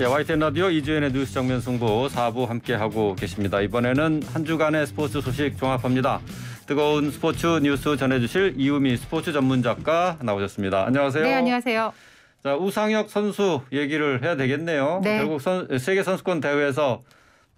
예, YTN 라디오 이주연의 뉴스 정면 승부 4부 함께하고 계십니다. 이번에는 한 주간의 스포츠 소식 종합합니다. 뜨거운 스포츠 뉴스 전해주실 이우미 스포츠 전문 작가 나오셨습니다. 안녕하세요. 네, 안녕하세요. 자, 우상혁 선수 얘기를 해야 되겠네요. 네. 결국 선, 세계 선수권 대회에서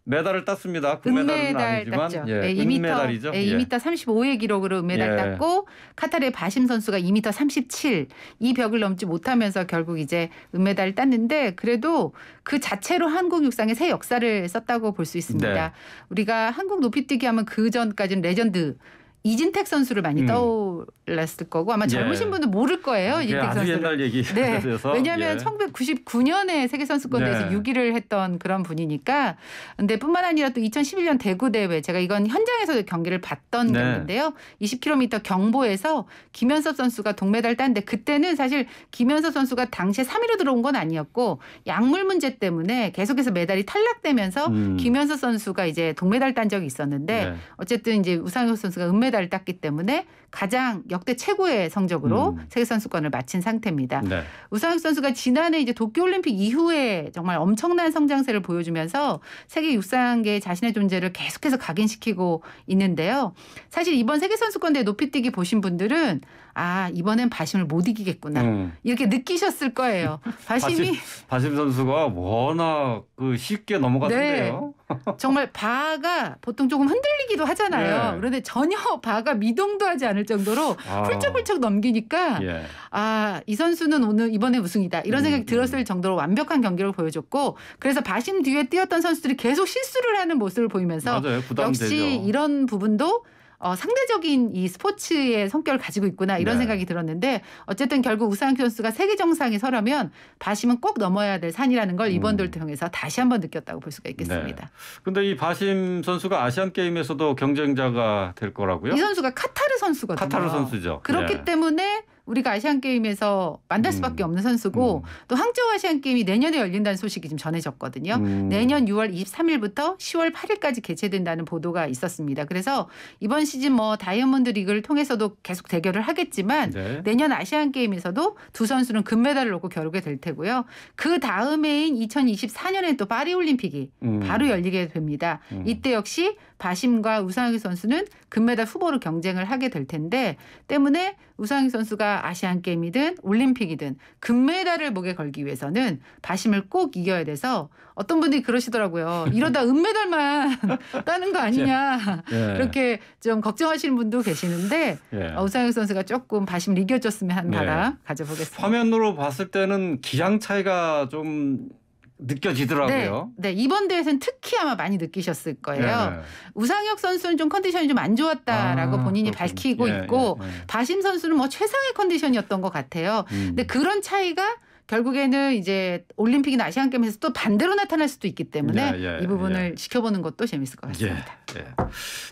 메달을 땄습니다. 금메달은 그 아니지만 땄죠. 예, 네, 예, 2m, 은메달이죠. 네, 2m 예. 35의 예. 기록으로 은메달 예. 땄고 카타르의 바심 선수가 2m 37이 벽을 넘지 못하면서 결국 이제 은메달을 땄는데 그래도 그 자체로 한국 육상의 새 역사를 썼다고 볼 수 있습니다. 네. 우리가 한국 높이뛰기 하면 그 전까지는 레전드 이진택 선수를 많이 음. 떠올랐을 거고 아마 예. 젊으신 예. 분은 모를 거예요. 아, 이진택 선수를. 옛날 얘기 네. 왜냐하면 예. 1999년에 세계 선수권대회에서 네. 6위를 했던 그런 분이니까. 근데 뿐만 아니라 또 2011년 대구 대회 제가 이건 현장에서 경기를 봤던 네. 경기인데요. 20km 경보에서 김현섭 선수가 동메달 딴데 그때는 사실 김현섭 선수가 당시에 3위로 들어온 건 아니었고 약물 문제 때문에 계속해서 메달이 탈락되면서 음. 김현섭 선수가 이제 동메달 딴 적이 있었는데 네. 어쨌든 이제 우상혁 선수가 은메달 금메달을 땄기 때문에 가장 역대 최고의 성적으로 음. 세계 선수권을 마친 상태입니다. 네. 우상혁 선수가 지난해 이제 도쿄 올림픽 이후에 정말 엄청난 성장세를 보여주면서 세계 육상계 자신의 존재를 계속해서 각인시키고 있는데요. 사실 이번 세계 선수권 대 높이뛰기 보신 분들은 아 이번엔 바심을 못 이기겠구나 음. 이렇게 느끼셨을 거예요. 바심이 바심, 바심, 선수가 워낙 그 쉽게 넘어갔는데요. 네. 정말 바가 보통 조금 흔들리기도 하잖아요. 네. 그런데 전혀 바가 미동도 하지 않을 정도로 아. 훌쩍훌쩍 넘기니까 예. 아이 선수는 오늘 이번에 우승이다 이런 음, 생각이 음, 들었을 정도로 완벽한 경기를 보여줬고 그래서 바심 뒤에 뛰었던 선수들이 계속 실수를 하는 모습을 보이면서 맞아요. 역시 이런 부분도 어, 상대적인 이 스포츠의 성격을 가지고 있구나 이런 네. 생각이 들었는데 어쨌든 결국 우상혁 선수가 세계 정상에 서려면 바심은 꼭 넘어야 될 산이라는 걸 이번 음. 돌통에서 다시 한번 느꼈다고 볼 수가 있겠습니다. 그런데 네. 이 바심 선수가 아시안 게임에서도 경쟁자가 될 거라고요? 이 선수가 카타르 선수거든요. 카타르 선수죠. 그렇기 네. 때문에 우리가 아시안 게임에서 만날 음. 수밖에 없는 선수고 음. 또 항저우 아시안 게임이 내년에 열린다는 소식이 지금 전해졌거든요. 음. 내년 6월 23일부터 10월 8일까지 개최된다는 보도가 있었습니다. 그래서 이번 시즌 뭐 다이아몬드 리그를 통해서도 계속 대결을 하겠지만 네. 내년 아시안 게임에서도 두 선수는 금메달을 놓고 겨루게 될 테고요. 그 다음해인 2024년에 또 파리 올림픽이 바로 열리게 됩니다. 이때 역시 바심과 우상혁 선수는 금메달 후보로 경쟁을 하게 될 텐데 때문에 우상혁 선수가 아시안 게임이든 올림픽이든 금메달을 목에 걸기 위해서는 바심을 꼭 이겨야 돼서 어떤 분들이 그러시더라고요. 이러다 은메달만 따는 거 아니냐 예. 예. 이렇게 좀 걱정하시는 분도 계시는데 예. 어, 우상혁 선수가 조금 바심을 이겨줬으면 한 네. 바람 예. 가져보겠습니다. 화면으로 봤을 때는 기량 차이가 좀 느껴지더라고요. 네, 네. 이번 대회에서는 특히 아마 많이 느끼셨을 거예요. 네. 우상혁 선수는 좀 컨디션이 좀 안 좋았다라고 아, 본인이 그렇군요. 밝히고 예, 있고 예, 예. 바심 선수는 뭐 최상의 컨디션이었던 것 같아요. 음. 근데 그런 차이가 결국에는 이제 올림픽이나 아시안 게임에서 또 반대로 나타날 수도 있기 때문에 예, 예, 이 부분을 예. 지켜보는 것도 재밌을 것 같습니다. 예, 예.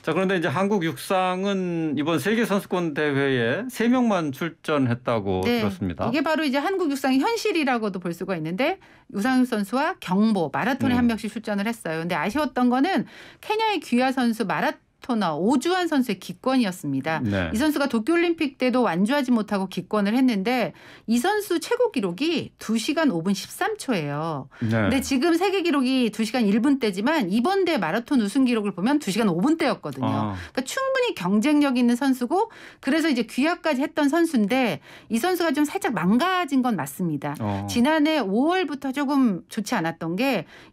자 그런데 이제 한국 육상은 이번 세계 선수권 대회에 세 명만 출전했다고 네, 들었습니다. 이게 바로 이제 한국 육상의 현실이라고도 볼 수가 있는데 유상윤 선수와 경보 마라톤에 음. 한 명씩 출전을 했어요. 근데 아쉬웠던 거는 케냐의 귀하 선수 마라톤 스포터너 오주환 선수의 기권이었습니다. 네. 이 선수가 도쿄올림픽 때도 완주하지 못하고 기권을 했는데 이 선수 최고 기록이 2시간 5분 13초예요. 네. 근데 지금 세계 기록이 2시간 1분대지만 이번 대 마라톤 우승 기록을 보면 2시간 5분대였거든요. 아. 그러니까 충분히 경쟁력 있는 선수고 그래서 이제 귀하까지 했던 선수인데 이 선수가 좀 살짝 망가진 건 맞습니다. 어. 지난해 5월부터 조금 좋지 않았던 게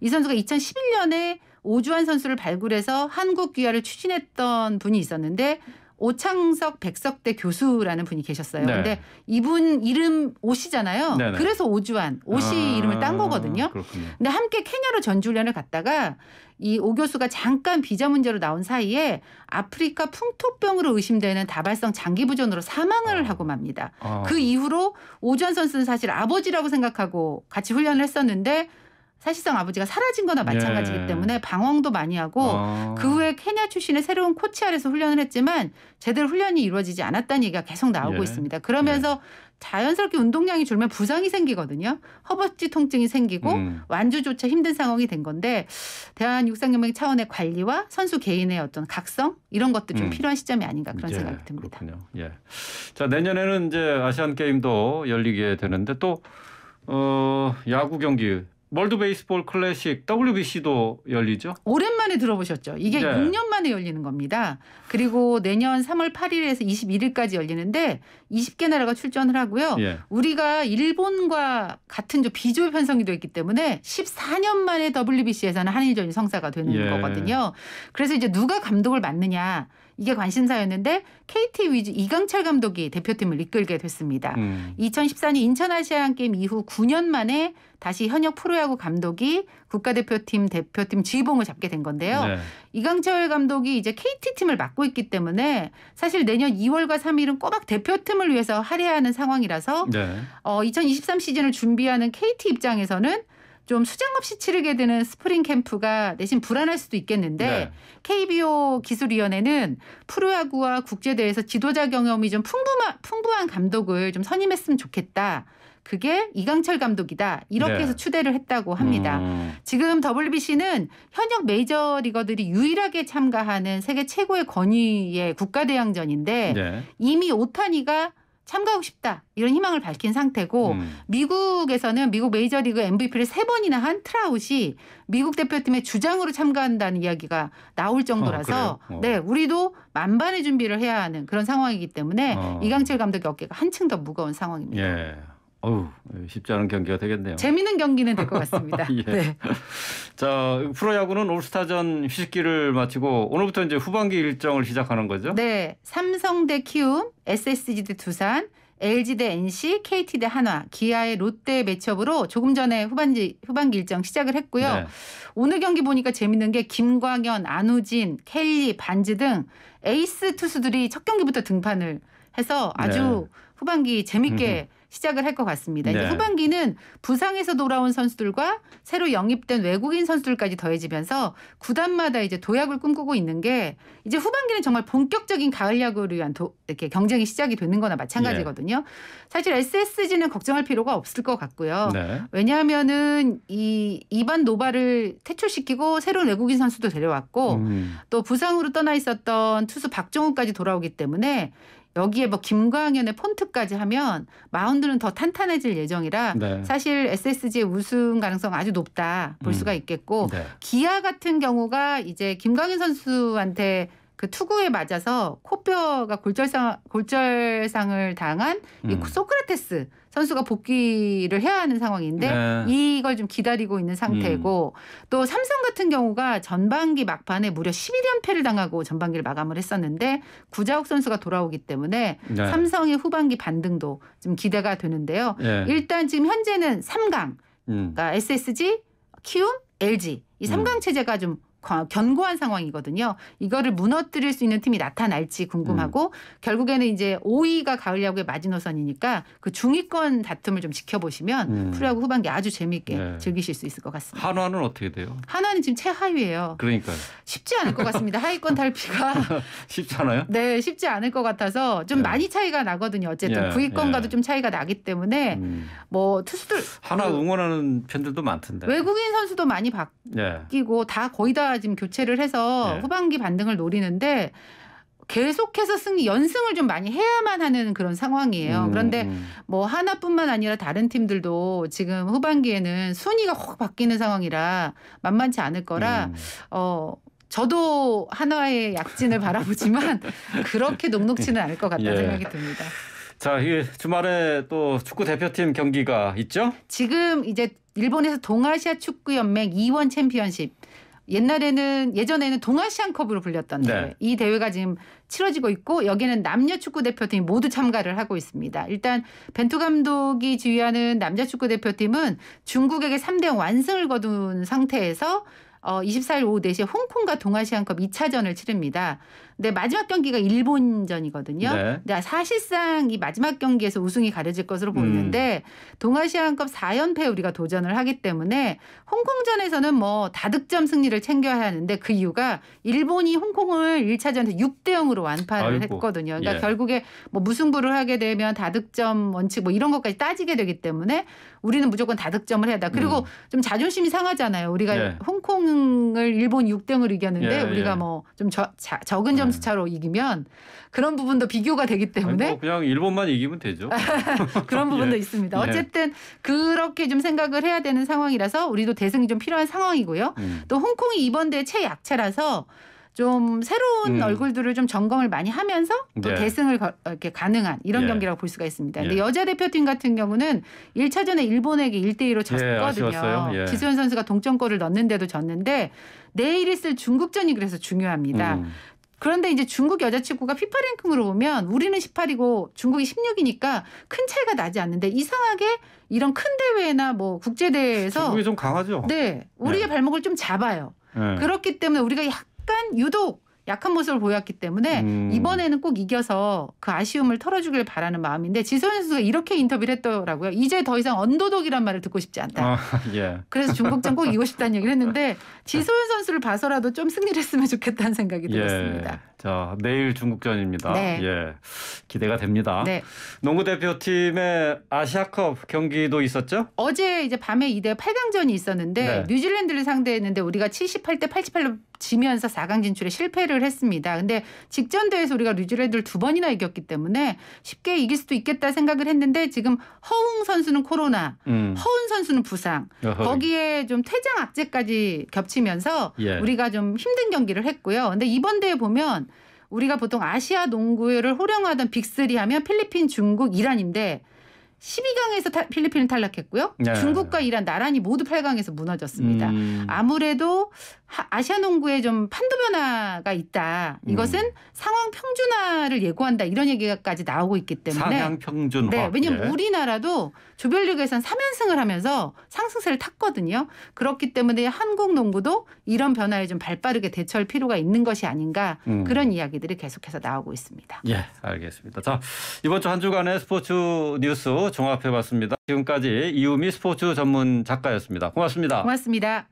이 선수가 2011년에 오주환 선수를 발굴해서 한국 귀화를 추진했던 분이 있었는데 오창석 백석대 교수라는 분이 계셨어요. 네. 근데 이분 이름 오씨잖아요. 네네. 그래서 오주환 오씨 아, 이름을 딴 거거든요. 그렇군요. 근데 함께 케냐로 전주훈련을 갔다가 이 오 교수가 잠깐 비자 문제로 나온 사이에 아프리카 풍토병으로 의심되는 다발성 장기부전으로 사망을 아. 하고 맙니다. 아. 그 이후로 오주환 선수는 사실 아버지라고 생각하고 같이 훈련을 했었는데 사실상 아버지가 사라진 거나 마찬가지이기 예. 때문에 방황도 많이 하고 아. 그 후에 케냐 출신의 새로운 코치 아래서 훈련을 했지만 제대로 훈련이 이루어지지 않았다는 얘기가 계속 나오고 예. 있습니다. 그러면서 예. 자연스럽게 운동량이 줄면 부상이 생기거든요. 허벅지 통증이 생기고 음. 완주조차 힘든 상황이 된 건데 대한육상연맹 차원의 관리와 선수 개인의 어떤 각성 이런 것도 좀 음. 필요한 시점이 아닌가 그런 예, 생각이 듭니다. 그렇군요. 예. 자 내년에는 이제 아시안 게임도 열리게 되는데 또 어, 야구 경기 월드 베이스볼 클래식 WBC도 열리죠? 오랜만에 들어보셨죠? 이게 네. 6년 만에 열리는 겁니다. 그리고 내년 3월 8일에서 21일까지 열리는데 20개 나라가 출전을 하고요. 예. 우리가 일본과 같은 비조입 편성이 되 됐기 때문에 14년 만에 WBC에서는 한일전이 성사가 되는 예. 거거든요. 그래서 이제 누가 감독을 맡느냐 이게 관심사였는데 KT 위즈 이강철 감독이 대표팀을 이끌게 됐습니다. 음. 2014년 인천 아시안 게임 이후 9년 만에 다시 현역 프로야구 감독이 국가대표팀 대표팀 지휘봉을 잡게 된 건데요. 네. 이강철 감독이 이제 KT팀을 맡고 있기 때문에 사실 내년 2월과 3일은 꼬박 대표팀을 위해서 할애하는 상황이라서 네. 어, 2023 시즌을 준비하는 KT 입장에서는 좀 수장 없이 치르게 되는 스프링 캠프가 내심 불안할 수도 있겠는데 네. KBO 기술위원회는 프로야구와 국제대회에서 지도자 경험이 좀 풍부한, 풍부한 감독을 좀 선임했으면 좋겠다. 그게 이강철 감독이다. 이렇게 네. 해서 추대를 했다고 합니다. 음. 지금 WBC는 현역 메이저리거들이 유일하게 참가하는 세계 최고의 권위의 국가대항전인데 네. 이미 오타니가 참가하고 싶다 이런 희망을 밝힌 상태고 음. 미국에서는 미국 메이저리그 MVP를 세 번이나 한트라우시 미국 대표팀의 주장으로 참가한다는 이야기가 나올 정도라서 어, 어. 네 우리도 만반의 준비를 해야 하는 그런 상황이기 때문에 어. 이강철 감독의 어깨가 한층 더 무거운 상황입니다. 예. 어우, 쉽지 않은 경기가 되겠네요. 재미있는 경기는 될 것 같습니다. 예. 네. 자, 프로야구는 올스타전 휴식기를 마치고 오늘부터 이제 후반기 일정을 시작하는 거죠? 네. 삼성 대 키움, SSG 대 두산, LG 대 NC, KT 대 한화, 기아의 롯데 매첩으로 조금 전에 후반기, 후반기 일정 시작을 했고요. 네. 오늘 경기 보니까 재밌는 게 김광현, 안우진, 켈리, 반지 등 에이스 투수들이 첫 경기부터 등판을 해서 아주 네. 후반기 재밌게 음흠. 시작을 할 것 같습니다. 네. 이제 후반기는 부상에서 돌아온 선수들과 새로 영입된 외국인 선수들까지 더해지면서 구단마다 이제 도약을 꿈꾸고 있는 게 이제 후반기는 정말 본격적인 가을 야구를 위한 도, 이렇게 경쟁이 시작이 되는 거나 마찬가지거든요. 네. 사실 SSG는 걱정할 필요가 없을 것 같고요. 네. 왜냐하면은 이 이반 노바를 퇴출시키고 새로운 외국인 선수도 데려왔고 음. 또 부상으로 떠나 있었던 투수 박종우까지 돌아오기 때문에 여기에 뭐 김광현의 폰트까지 하면 마운드는 더 탄탄해질 예정이라 네. 사실 SSG의 우승 가능성 아주 높다 볼 음. 수가 있겠고 네. 기아 같은 경우가 이제 김광현 선수한테 그 투구에 맞아서 코뼈가 골절상 골절상을 당한 음. 이 소크라테스 선수가 복귀를 해야 하는 상황인데 네. 이걸 좀 기다리고 있는 상태고 음. 또 삼성 같은 경우가 전반기 막판에 무려 11연패를 당하고 전반기를 마감을 했었는데 구자욱 선수가 돌아오기 때문에 네. 삼성의 후반기 반등도 좀 기대가 되는데요. 네. 일단 지금 현재는 3강 음. 그러니까 SSG, 키움, LG 이 3강 음. 체제가 좀 견고한 상황이거든요. 이거를 무너뜨릴 수 있는 팀이 나타날지 궁금하고 음. 결국에는 이제 5위가 가을 야구의 마지노선이니까 그 중위권 다툼을 좀 지켜보시면 음. 프로야구 후반기 아주 재미있게 네. 즐기실 수 있을 것 같습니다. 한화는 어떻게 돼요? 한화는 지금 최하위예요. 그러니까요. 쉽지 않을 것 같습니다. 하위권 탈피가 쉽잖아요. 네, 쉽지 않을 것 같아서 좀 네. 많이 차이가 나거든요. 어쨌든 예, 구위권과도 예. 좀 차이가 나기 때문에 음. 뭐 투수들 하나 응원하는 팬들도 많던데 외국인 선수도 많이 바뀌고 예. 다 거의 다 지금 교체를 해서 네. 후반기 반등을 노리는데 계속해서 승리 연승을 좀 많이 해야만 하는 그런 상황이에요. 음, 그런데 음. 뭐 하나뿐만 아니라 다른 팀들도 지금 후반기에는 순위가 확 바뀌는 상황이라 만만치 않을 거라 음. 어 저도 하나의 약진을 바라보지만 그렇게 녹록치는 않을 것 같다는 예. 생각이 듭니다. 자, 이 주말에 또 축구 대표팀 경기가 있죠? 지금 이제 일본에서 동아시아 축구 연맹 이원 챔피언십 옛날에는 예전에는 동아시안컵으로 불렸던 대회. 네. 이 대회가 지금 치러지고 있고 여기는 남녀 축구 대표팀이 모두 참가를 하고 있습니다. 일단 벤투 감독이 지휘하는 남자 축구 대표팀은 중국에게 3대 완승을 거둔 상태에서 어 24일 오후 4시에 홍콩과 동아시안컵 2차전을 치릅니다. 네, 마지막 경기가 일본전이거든요. 네. 근데 사실상 이 마지막 경기에서 우승이 가려질 것으로 보이는데 음. 동아시안컵 4연패 우리가 도전을 하기 때문에 홍콩전에서는 뭐 다득점 승리를 챙겨야 하는데 그 이유가 일본이 홍콩을 1차전에서 6대 0으로 완파를 아이고. 했거든요. 그러니까 예. 결국에 뭐 무승부를 하게 되면 다득점 원칙 뭐 이런 것까지 따지게 되기 때문에 우리는 무조건 다득점을 해야 다. 그리고 음. 좀 자존심이 상하잖아요. 우리가 예. 홍콩을 일본 6대 0으로 이겼는데 예, 우리가 예. 뭐좀 적은 점 점수 차로 이기면 그런 부분도 비교가 되기 때문에 뭐 그냥 일본만 이기면 되죠. 그런 부분도 예. 있습니다. 네. 어쨌든 그렇게 좀 생각을 해야 되는 상황이라서 우리도 대승이 좀 필요한 상황이고요. 음. 또 홍콩이 이번 대회 최약체라서 좀 새로운 음. 얼굴들을 좀 점검을 많이 하면서 또 예. 대승을 거, 이렇게 가능한 이런 예. 경기라고 볼 수가 있습니다. 근데 예. 여자 대표팀 같은 경우는 1차전에 일본에게 1대 1로 졌거든요. 예, 예. 지소연 선수가 동점골을 넣는데도 졌는데 내일 있을 중국전이 그래서 중요합니다. 음. 그런데 이제 중국 여자친구가 피파 랭킹으로 보면 우리는 18이고 중국이 16이니까 큰 차이가 나지 않는데 이상하게 이런 큰 대회나 뭐 국제 대회에서 중국이 좀 강하죠. 네, 우리의 네. 발목을 좀 잡아요. 네. 그렇기 때문에 우리가 약간 유독 약한 모습을 보였기 때문에 음. 이번에는 꼭 이겨서 그 아쉬움을 털어주길 바라는 마음인데 지소연 선수가 이렇게 인터뷰를 했더라고요. 이제 더 이상 언더독이란 말을 듣고 싶지 않다. 아, 예. 그래서 중국전 꼭 이기고 싶다는 얘기를 했는데 지소연 선수를 봐서라도 좀 승리를 했으면 좋겠다는 생각이 예. 들었습니다. 자 내일 중국전입니다. 네. 예, 기대가 됩니다. 네. 농구 대표팀의 아시아컵 경기도 있었죠? 어제 이제 밤에 이대 8강전이 있었는데 네. 뉴질랜드를 상대했는데 우리가 78대 88로 지면서 4강 진출에 실패를 했습니다. 근데 직전 대회에서 우리가 뉴질랜드를 두 번이나 이겼기 때문에 쉽게 이길 수도 있겠다 생각을 했는데 지금 허웅 선수는 코로나, 음. 허운 선수는 부상, 어허이. 거기에 좀 퇴장 악재까지 겹치면서 예. 우리가 좀 힘든 경기를 했고요. 근데 이번 대회 보면 우리가 보통 아시아 농구를 호령하던 빅3 하면 필리핀, 중국, 이란인데 12강에서 타, 필리핀은 탈락했고요. 네. 중국과 이란 나란히 모두 8강에서 무너졌습니다. 음. 아무래도 아시아 농구에 좀 판도 변화가 있다. 음. 이것은 음. 상황 평준화를 예고한다. 이런 얘기까지 나오고 있기 때문에 상향 평준화. 네, 왜냐면 하 예. 네. 우리나라도 조별리그에선 3연승을 하면서 상승세를 탔거든요. 그렇기 때문에 한국 농구도 이런 변화에 좀 발빠르게 대처할 필요가 있는 것이 아닌가 음. 그런 이야기들이 계속해서 나오고 있습니다. 예, 알겠습니다. 자, 이번 주 한 주간의 스포츠 뉴스 종합해 봤습니다. 지금까지 이우미 스포츠 전문 작가였습니다. 고맙습니다. 고맙습니다.